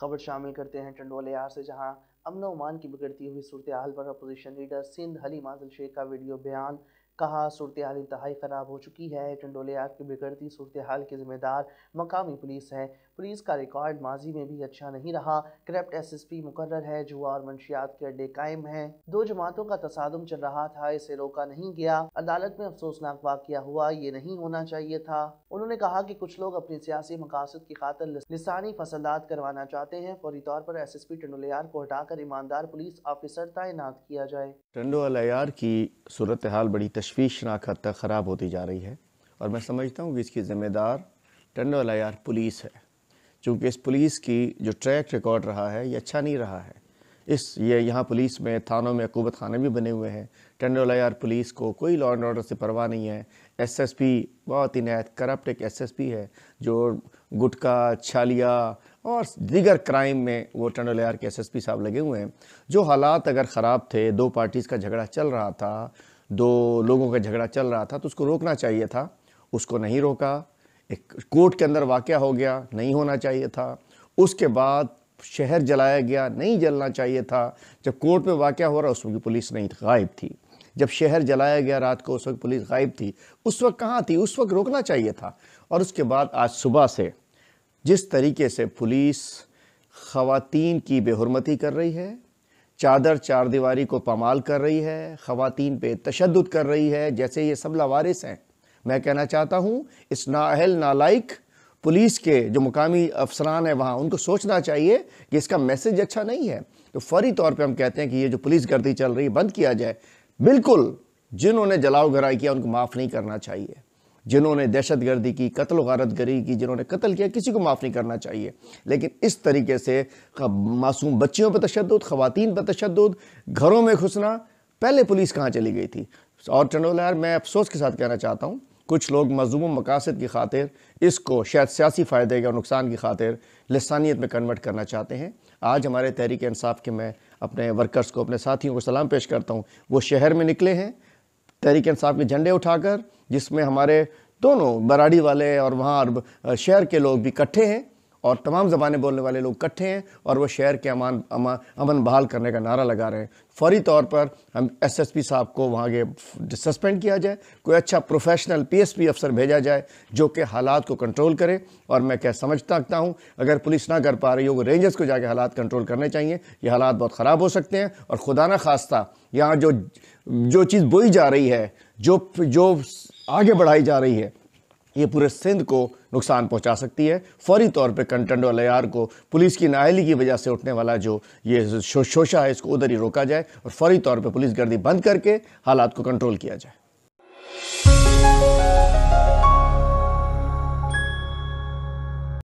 खबर शामिल करते हैं टंडोल यार से जहां अमन ओमान की बिगड़ती हुई सूरत हाल पर अपोजिशन लीडर सिंध हली माजल शेख का वीडियो बयान कहा सूरत हाल इंतहाई ख़राब हो चुकी है टंडोलियात की बिगड़ती सूरत हाल के ज़िम्मेदार मकामी पुलिस है पुलिस का रिकॉर्ड माजी में भी अच्छा नहीं रहा करप्ट एस एस पी मुकर है जुआ और मंशियात के अड्डे कायम हैं दो जमातों का तसादम चल रहा था इसे रोका नहीं गया अदालत में अफसोसनाक वाक़ हुआ ये नहीं होना चाहिए था उन्होंने कहा कि कुछ लोग अपने सियासी मकासद की खातर लसानी फसलदात करवाना चाहते हैं फौरी तौर पर एस एस पी टंडोलियार को हटाकर ईमानदार पुलिस ऑफिसर तैनात किया जाए टंडो की सूरत हाल बड़ी शनाख हद तक ख़राब होती जा रही है और मैं समझता हूँ कि इसकी ज़िम्मेदार टंडो लायार पुलिस है चूँकि इस पुलिस की जो ट्रैक रिकॉर्ड रहा है ये अच्छा नहीं रहा है इस ये यहाँ पुलिस में थानों में अकूबत खाने भी बने हुए हैं टंडो लायार पुलिस को कोई लॉ एंड ऑर्डर से परवाह नहीं है एस एस पी बहुत ही नहायत करप्ट एक एस एस पी है जो गुटखा छालिया और दीगर क्राइम में वो टंडोलियार के पी साहब लगे हुए हैं जो हालात अगर ख़राब थे दो पार्टीज़ का झगड़ा चल रहा था दो लोगों का झगड़ा चल रहा था तो उसको रोकना चाहिए था उसको नहीं रोका एक कोर्ट के अंदर वाक़ हो गया नहीं होना चाहिए था उसके बाद शहर जलाया गया नहीं जलना चाहिए था जब कोर्ट में वाक़ हो रहा उस वक्त पुलिस नहीं गायब थी जब शहर जलाया गया रात को उस वक्त पुलिस गायब थी उस वक्त कहाँ थी उस वक्त रोकना चाहिए था और उसके बाद आज सुबह से जिस तरीके से पुलिस ख़ातन की बेहरमती कर रही है चादर चार दीवारी को पमाल कर रही है ख़वातीन पे तशद कर रही है जैसे ये सब लवारिस हैं मैं कहना चाहता हूँ इस नाअहल नालाइक पुलिस के जो मुकामी अफसरान हैं वहाँ उनको सोचना चाहिए कि इसका मैसेज अच्छा नहीं है तो फौरी तौर पर हम कहते हैं कि ये जो पुलिस गर्दी चल रही है बंद किया जाए बिल्कुल जिन्होंने जलाओ गराई किया उनको माफ़ नहीं करना चाहिए जिन्होंने दहशत गर्दी की कत्ल गारत गरी की जिन्होंने कत्ल किया किसी को माफ़ नहीं करना चाहिए लेकिन इस तरीके से मासूम बच्चियों पर तशद ख़वान पर तशद घरों में घुसना पहले पुलिस कहाँ चली गई थी और चंडोल यार मैं अफसोस के साथ कहना चाहता हूँ कुछ लोग मजूम मकासद की खातिर इसको शायद सियासी फ़ायदे या नुकसान की खातिर लसानियत में कन्वर्ट करना चाहते हैं आज हमारे तहरीक इंसाफ के मैं अपने वर्कर्स को अपने साथियों को सलाम पेश करता हूँ वो शहर में निकले हैं तहरीक इंसाफ के झंडे उठाकर जिसमें हमारे दोनों बराड़ी वाले और वहाँ शहर के लोग भी इकट्ठे हैं और तमाम ज़बानें बोलने वाले लोग इकट्ठे हैं और वो शहर के अमान अमान अमन बहाल करने का नारा लगा रहे हैं फौरी तौर पर हम एसएसपी साहब को वहाँ के सस्पेंड किया जाए कोई अच्छा प्रोफेशनल पीएसपी अफसर भेजा जाए जो कि हालात को कंट्रोल करे और मैं क्या समझ सकता हूँ अगर पुलिस ना कर पा रही हो रेंजर्स को जाके हालात कंट्रोल करने चाहिए ये हालात बहुत ख़राब हो सकते हैं और खुदा न खास्ता यहाँ जो जो चीज़ बोई जा रही है जो जो आगे बढ़ाई जा रही है ये पूरे सिंध को नुकसान पहुंचा सकती है फौरी तौर पे और लयार को पुलिस की नाहली की वजह से उठने वाला जो ये शो, शोशा है इसको उधर ही रोका जाए और फौरी तौर पे पुलिस गर्दी बंद करके हालात को कंट्रोल किया जाए